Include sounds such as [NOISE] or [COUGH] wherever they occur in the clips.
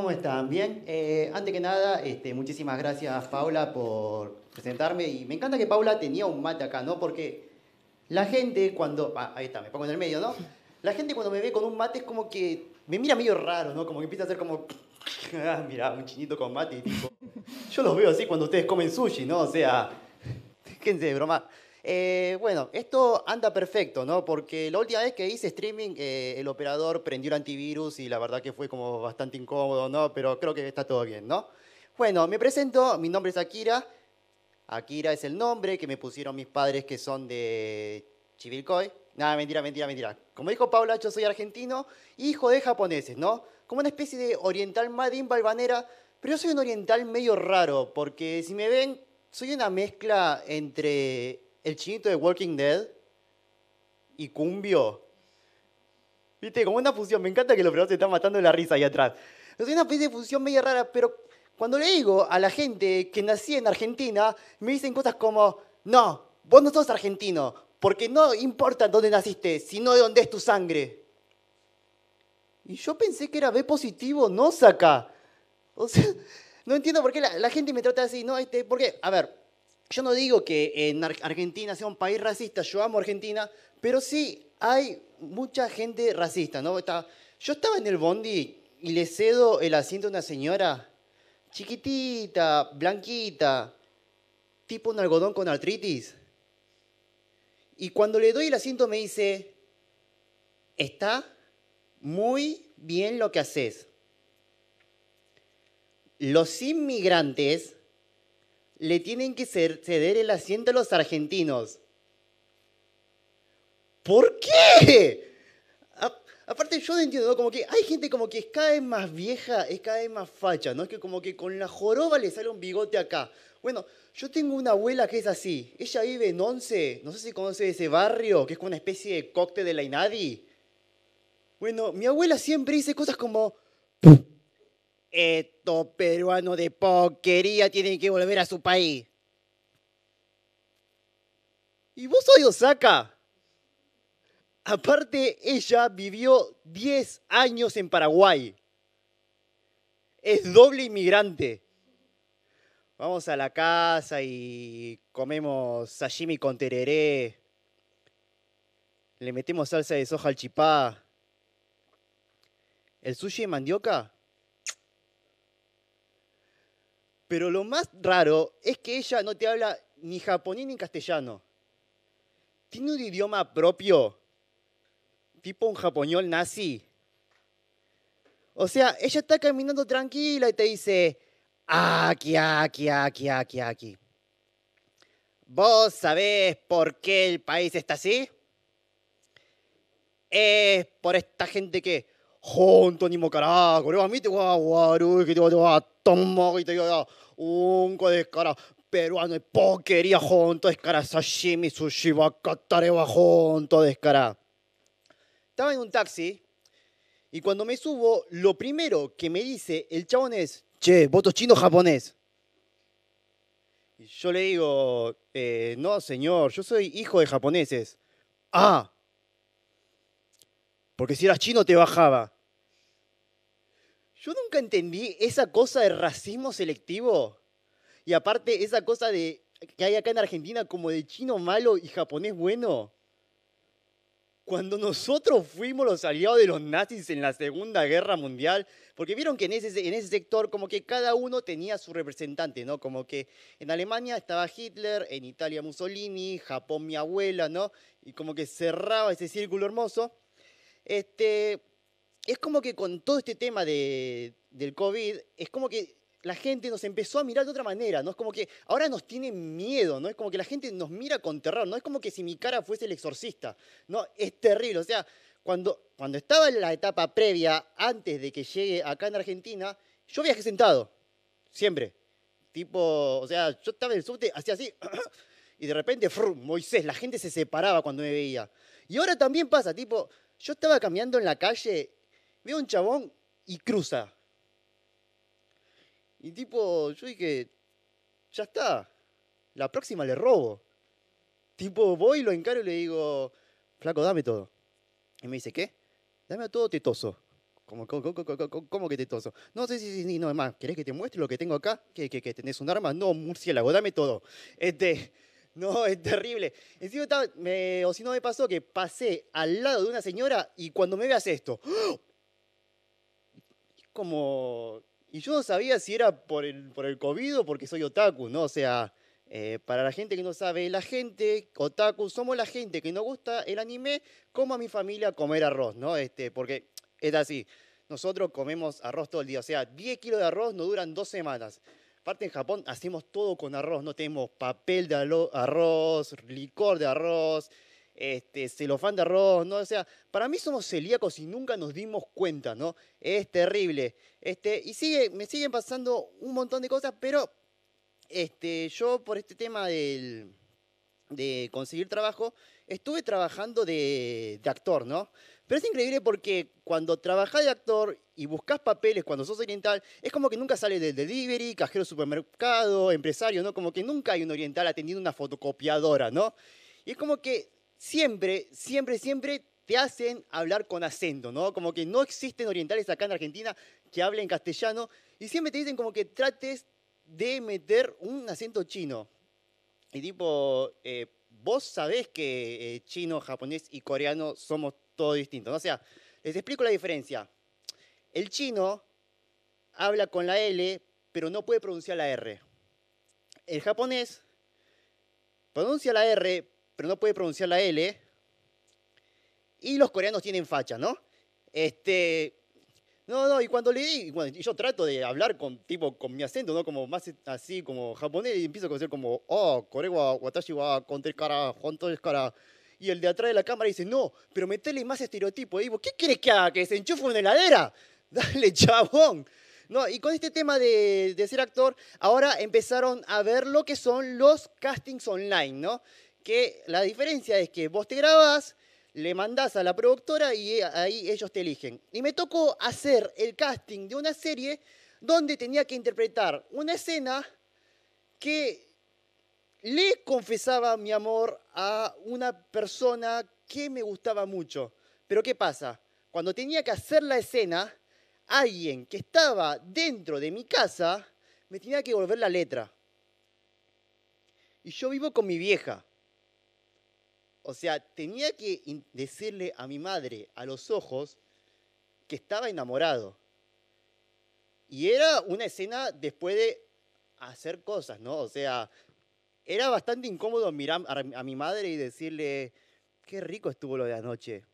¿Cómo están? Bien. Eh, antes que nada, este, muchísimas gracias Paula por presentarme y me encanta que Paula tenía un mate acá, ¿no? Porque la gente cuando... Ah, ahí está, me pongo en el medio, ¿no? La gente cuando me ve con un mate es como que me mira medio raro, ¿no? Como que empieza a hacer como... [LAUGHS] Ah, mirá, un chinito con mate y tipo... Yo los veo así cuando ustedes comen sushi, ¿no? O sea... [LAUGHS] Déjense de broma. Eh, bueno, esto anda perfecto, ¿no? Porque la última vez que hice streaming, eh, el operador prendió el antivirus y la verdad que fue como bastante incómodo, ¿no? Pero creo que está todo bien, ¿no? Bueno, me presento, mi nombre es Akira. Akira es el nombre que me pusieron mis padres que son de Chivilcoy. Nada, mentira, mentira, mentira. Como dijo Paula, yo soy argentino, hijo de japoneses, ¿no? Como una especie de oriental madín balvanera, pero yo soy un oriental medio raro, porque si me ven, soy una mezcla entre el chinito de *Working Dead y Cumbio. ¿Viste? Como una fusión. Me encanta que los perros se están matando de la risa ahí atrás. Es una especie de fusión media rara, pero cuando le digo a la gente que nací en Argentina, me dicen cosas como, no, vos no sos argentino, porque no importa dónde naciste, sino de dónde es tu sangre. Y yo pensé que era B positivo, no saca. O sea, [LAUGHS] no entiendo por qué la, gente me trata así, ¿no? Este, ¿Por qué? A ver, yo no digo que en Argentina sea un país racista, yo amo Argentina, pero sí hay mucha gente racista, ¿no? yo estaba en el bondi y le cedo el asiento a una señora chiquitita, blanquita, tipo un algodón con artritis. Y cuando le doy el asiento me dice, está muy bien lo que haces. Los inmigrantes le tienen que ceder el asiento a los argentinos. ¿Por qué? aparte yo no entiendo, como que hay gente como que es cada vez más vieja, es cada vez más facha, ¿no? Es que como que con la joroba le sale un bigote acá. Bueno, yo tengo una abuela que es así. Ella vive en Once, no sé si conoce ese barrio, que es como una especie de cóctel de la Inadi. Bueno, mi abuela siempre dice cosas como estos peruano de porquería tienen que volver a su país. ¿Y vos soy Osaka? Aparte, ella vivió 10 años en Paraguay. Es doble inmigrante. Vamos a la casa y comemos sashimi con tereré. Le metemos salsa de soja al chipá. El sushi de mandioca Pero lo más raro es que ella no te habla ni japonés ni castellano. Tiene un idioma propio, tipo un japonol nazi. O sea, ella está caminando tranquila y te dice, aquí, aquí, aquí, aquí, aquí. ¿Vos sabés por qué el país está así? Es por esta gente que, junto ni a mí te que te va a te un de cara peruano y Sashimi, sushi, junto escara. estaba en un taxi y cuando me subo lo primero que me dice el chabón es che voto chino japonés y yo le digo eh, no señor yo soy hijo de japoneses ah porque si eras chino te bajaba yo nunca entendí esa cosa de racismo selectivo. Y aparte, esa cosa de que hay acá en Argentina como de chino malo y japonés bueno. Cuando nosotros fuimos los aliados de los nazis en la Segunda Guerra Mundial, porque vieron que en ese, sector como que cada uno tenía su representante, ¿no? Como que en Alemania estaba Hitler, en Italia Mussolini, Japón mi abuela, ¿no? Y como que cerraba ese círculo hermoso. Este, es como que con todo este tema de, del COVID, es como que la gente nos empezó a mirar de otra manera, ¿no? Es como que ahora nos tiene miedo, ¿no? Es como que la gente nos mira con terror, ¿no? Es como que si mi cara fuese el exorcista, ¿no? Es terrible, o sea, cuando, cuando estaba en la etapa previa, antes de que llegue acá en Argentina, yo viajé sentado, siempre. Tipo, o sea, yo estaba en el subte, hacía así, [CLEARS THROAT] y de repente, frr, Moisés, la gente se separaba cuando me veía. Y ahora también pasa, tipo, yo estaba caminando en la calle veo un chabón y cruza. Y tipo, yo dije, ya está, la próxima le robo. Tipo, voy, lo encaro y le digo, flaco, dame todo. Y me dice, ¿qué? Dame todo tetoso. Como, cómo ¿Cómo que tetoso? No, sí, sí, sí, no, es más, ¿querés que te muestre lo que tengo acá? ¿Que, tenés un arma? No, murciélago, dame todo. Este, [LAUGHS] no, es terrible. Encima, o si no me pasó que pasé al lado de una señora y cuando me veas esto, ¡oh! como... Y yo no sabía si era por el, por el COVID o porque soy otaku, ¿no? O sea, eh, para la gente que no sabe, la gente, otaku, somos la gente que nos gusta el anime, como a mi familia comer arroz, ¿no? Este, porque es así, nosotros comemos arroz todo el día, o sea, 10 kilos de arroz no duran dos semanas. Aparte en Japón hacemos todo con arroz, no tenemos papel de arroz, licor de arroz, este, celofán de arroz, ¿no? O sea, para mí somos celíacos y nunca nos dimos cuenta, ¿no? Es terrible. Este, y sigue, me siguen pasando un montón de cosas, pero este, yo por este tema del, de conseguir trabajo, estuve trabajando de, actor, ¿no? Pero es increíble porque cuando trabajas de actor y buscas papeles cuando sos oriental, es como que nunca sale del delivery, cajero supermercado, empresario, ¿no? Como que nunca hay un oriental atendiendo una fotocopiadora, ¿no? Y es como que siempre, siempre, siempre te hacen hablar con acento, ¿no? Como que no existen orientales acá en Argentina que hablen castellano y siempre te dicen como que trates de meter un acento chino. Y tipo, eh, vos sabés que eh, chino, japonés y coreano somos todos distintos. ¿no? O sea, les explico la diferencia. El chino habla con la L, pero no puede pronunciar la R. El japonés pronuncia la R, pero no puede pronunciar la L. Y los coreanos tienen facha, ¿no? Este, no, no, y cuando le di, bueno, y yo trato de hablar con, tipo, con mi acento, ¿no? Como más así, como japonés, y empiezo a decir como, oh, Korewa, Watashi wa contra cara, tres cara. Y el de atrás de la cámara dice, no, pero metele más estereotipo. Y digo, ¿qué quieres que haga? ¿Que se enchufe una heladera? [LAUGHS] Dale, chabón. No, y con este tema de, de ser actor, ahora empezaron a ver lo que son los castings online, ¿no? que la diferencia es que vos te grabás, le mandás a la productora y eh, ahí ellos te eligen. Y me tocó hacer el casting de una serie donde tenía que interpretar una escena que le confesaba mi amor a una persona que me gustaba mucho. Pero ¿qué pasa? Cuando tenía que hacer la escena, alguien que estaba dentro de mi casa me tenía que volver la letra. Y yo vivo con mi vieja. O sea, tenía que decirle a mi madre a los ojos que estaba enamorado. Y era una escena después de hacer cosas, ¿no? O sea, era bastante incómodo mirar a mi madre y decirle, qué rico estuvo lo de anoche.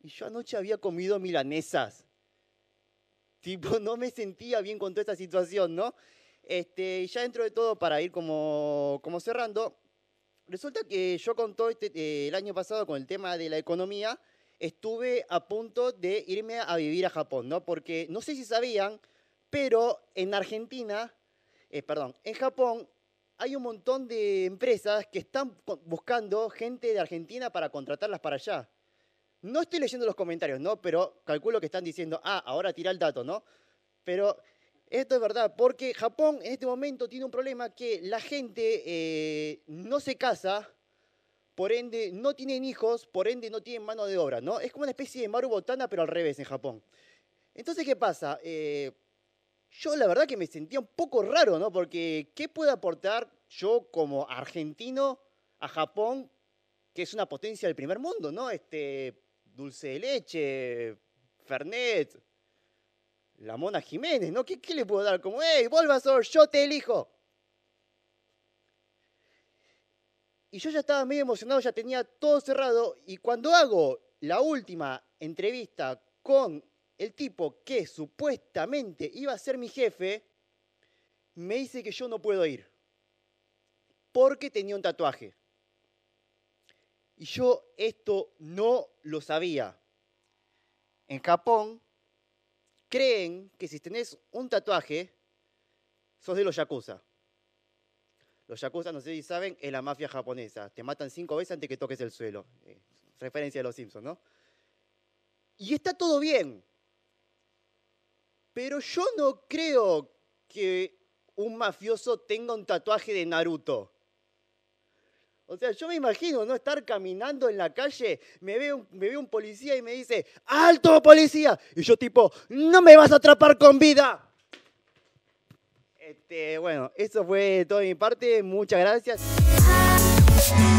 Y yo anoche había comido milanesas. [LAUGHS] Tipo, no me sentía bien con toda esta situación, ¿no? Este, ya dentro de todo, para ir como, como cerrando, resulta que yo con todo este, eh, el año pasado con el tema de la economía, estuve a punto de irme a vivir a Japón, ¿no? Porque no sé si sabían, pero en Argentina, eh, perdón, en Japón hay un montón de empresas que están buscando gente de Argentina para contratarlas para allá. No estoy leyendo los comentarios, ¿no? Pero calculo que están diciendo, ah, ahora tira el dato, ¿no? Pero esto es verdad, porque Japón en este momento tiene un problema que la gente eh, no se casa, por ende no tienen hijos, por ende no tienen mano de obra, ¿no? Es como una especie de Maru Botana, pero al revés en Japón. Entonces, ¿qué pasa? Eh, yo la verdad que me sentía un poco raro, ¿no? Porque, ¿qué puedo aportar yo como argentino a Japón, que es una potencia del primer mundo, ¿no? Este, dulce de leche, Fernet, la Mona Jiménez, ¿no? ¿Qué, le puedo dar? Como, hey, Volvasor! yo te elijo. Y yo ya estaba medio emocionado, ya tenía todo cerrado. Y cuando hago la última entrevista con el tipo que supuestamente iba a ser mi jefe, me dice que yo no puedo ir. Porque tenía un tatuaje. Y yo esto no lo sabía. En Japón creen que si tenés un tatuaje, sos de los yakuza. Los yakuza, no sé si saben, es la mafia japonesa. Te matan cinco veces antes que toques el suelo. Eh, referencia a los Simpsons, ¿no? Y está todo bien. Pero yo no creo que un mafioso tenga un tatuaje de Naruto. O sea, yo me imagino no estar caminando en la calle, me veo, un policía y me dice, ¡alto policía! Y yo tipo, ¡no me vas a atrapar con vida! Este, bueno, eso fue todo de mi parte. Muchas gracias.